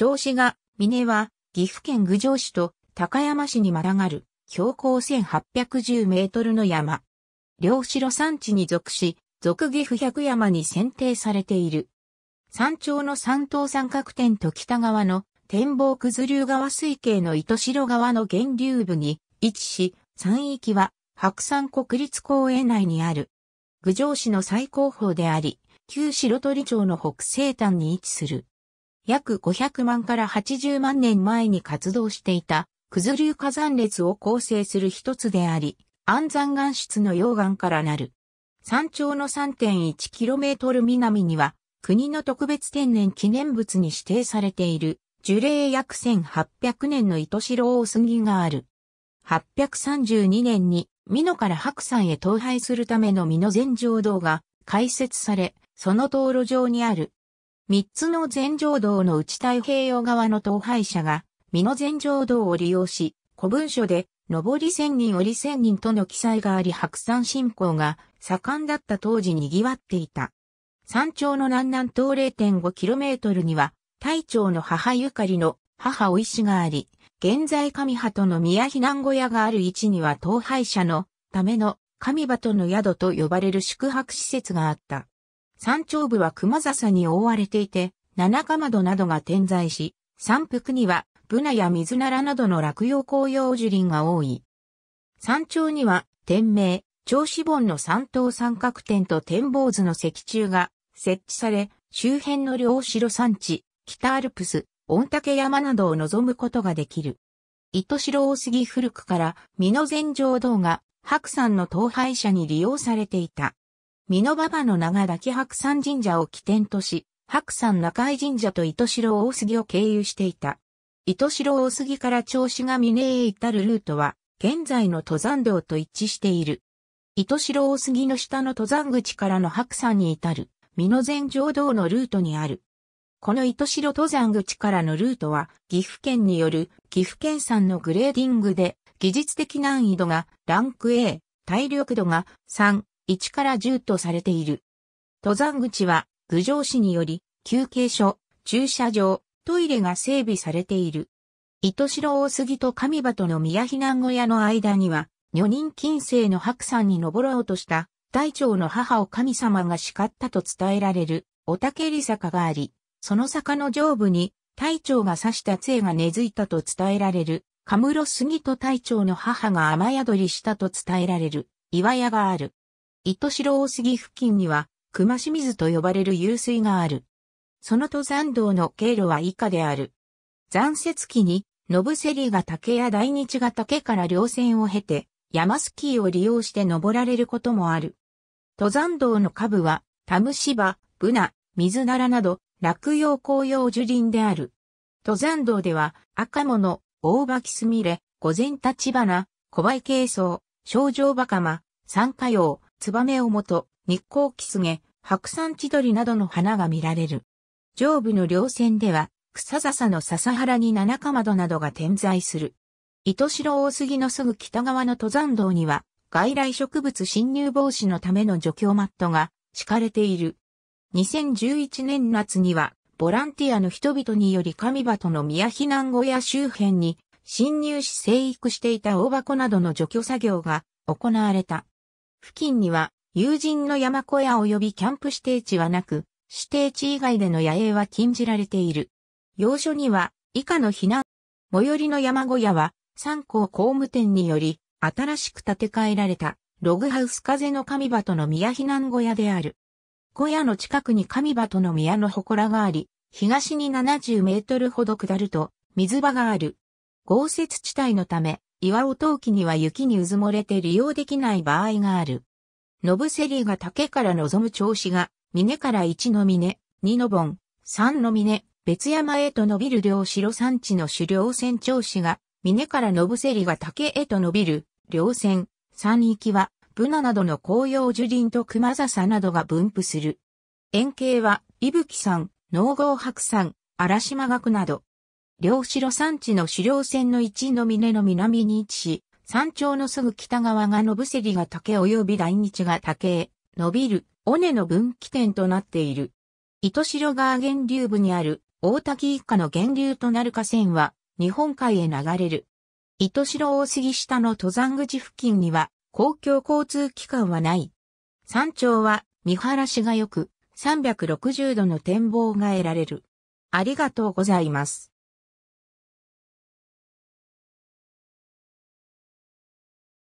調子が、峰は、岐阜県郡上市と高山市にまたがる、標高1810メートルの山。両城山地に属し、属岐阜百山に選定されている。山頂の山東三角点と北側の展望頭流川水系の糸城川の源流部に位置し、山域は白山国立公園内にある。郡上市の最高峰であり、旧白鳥町の北西端に位置する。約500万から80万年前に活動していた、クズ流火山列を構成する一つであり、安山岩質の溶岩からなる。山頂の 3.1km 南には、国の特別天然記念物に指定されている、樹齢約1800年の糸白大杉がある。832年に、美濃から白山へ倒廃するための美濃全城道が開設され、その道路上にある三つの全城道の内太平洋側の統廃者が、美の全城道を利用し、古文書で、上り千人折り千人との記載があり白山信仰が盛んだった当時にぎわっていた。山頂の南南東 0.5km には、大長の母ゆかりの母お石があり、現在神派との宮避難小屋がある位置には統廃者のための神場との宿と呼ばれる宿泊施設があった。山頂部は熊笹に覆われていて、七かまどなどが点在し、山腹にはブナや水ならなどの落葉紅葉樹林が多い。山頂には、天明、長子盆の三等三角点と展望図の石柱が設置され、周辺の両城山地、北アルプス、御嶽山などを望むことができる。糸城大杉古くから、美濃禅城道が、白山の統廃者に利用されていた。美濃馬場の長崎白山神社を起点とし、白山中井神社と糸城大杉を経由していた。糸城大杉から調子が峰へ至るルートは、現在の登山道と一致している。糸城大杉の下の登山口からの白山に至る、美濃前上道のルートにある。この糸城登山口からのルートは、岐阜県による岐阜県産のグレーディングで、技術的難易度がランク A、体力度が3、1から10とされている。登山口は、郡上市により、休憩所、駐車場、トイレが整備されている。糸城大杉と上との宮避難小屋の間には、女人近世の白山に登ろうとした、大長の母を神様が叱ったと伝えられる、おたけり坂があり、その坂の上部に、大長が刺した杖が根付いたと伝えられる、カムロ杉と大長の母が雨宿りしたと伝えられる、岩屋がある。糸城大杉付近には、熊清水と呼ばれる湧水がある。その登山道の経路は以下である。残雪期に、ノブセリが竹や大日が竹から稜線を経て、山スキーを利用して登られることもある。登山道の下部は、タムシバ、ブナ、水ナラなど、落葉紅葉樹林である。登山道では、赤物、大巻すみれ、御前立花、小梅軽草、少女バカマ、三花葉、ツバメをもと、日光キスゲ、白山千鳥などの花が見られる。上部の稜線では、草笹の笹原に七かまどなどが点在する。糸白大杉のすぐ北側の登山道には、外来植物侵入防止のための除去マットが敷かれている。2011年夏には、ボランティアの人々により神との宮避難小屋周辺に侵入し生育していた大箱などの除去作業が行われた。付近には友人の山小屋及びキャンプ指定地はなく、指定地以外での野営は禁じられている。要所には以下の避難。最寄りの山小屋は三甲工務店により新しく建て替えられたログハウス風の神場との宮避難小屋である。小屋の近くに神場との宮の祠があり、東に70メートルほど下ると水場がある。豪雪地帯のため岩尾陶器には雪にうずもれて利用できない場合がある。ノブセが竹から望む調子が、峰から一の峰、二の盆、三の峰、別山へと伸びる両白山地の狩猟船調子が、峰からノブセが竹へと伸びる、両線、山域は、ブナなどの紅葉樹林と熊笹などが分布する。円形は、伊吹山、農業白山、荒島学など、両城山地の狩猟船の一の峰の南に位置し、山頂のすぐ北側が野伏が竹及び大日が竹へ、伸びる、尾根の分岐点となっている。糸城川源流部にある大滝一家の源流となる河川は日本海へ流れる。糸城大杉下の登山口付近には公共交通機関はない。山頂は見晴らしが良く360度の展望が得られる。ありがとうございます。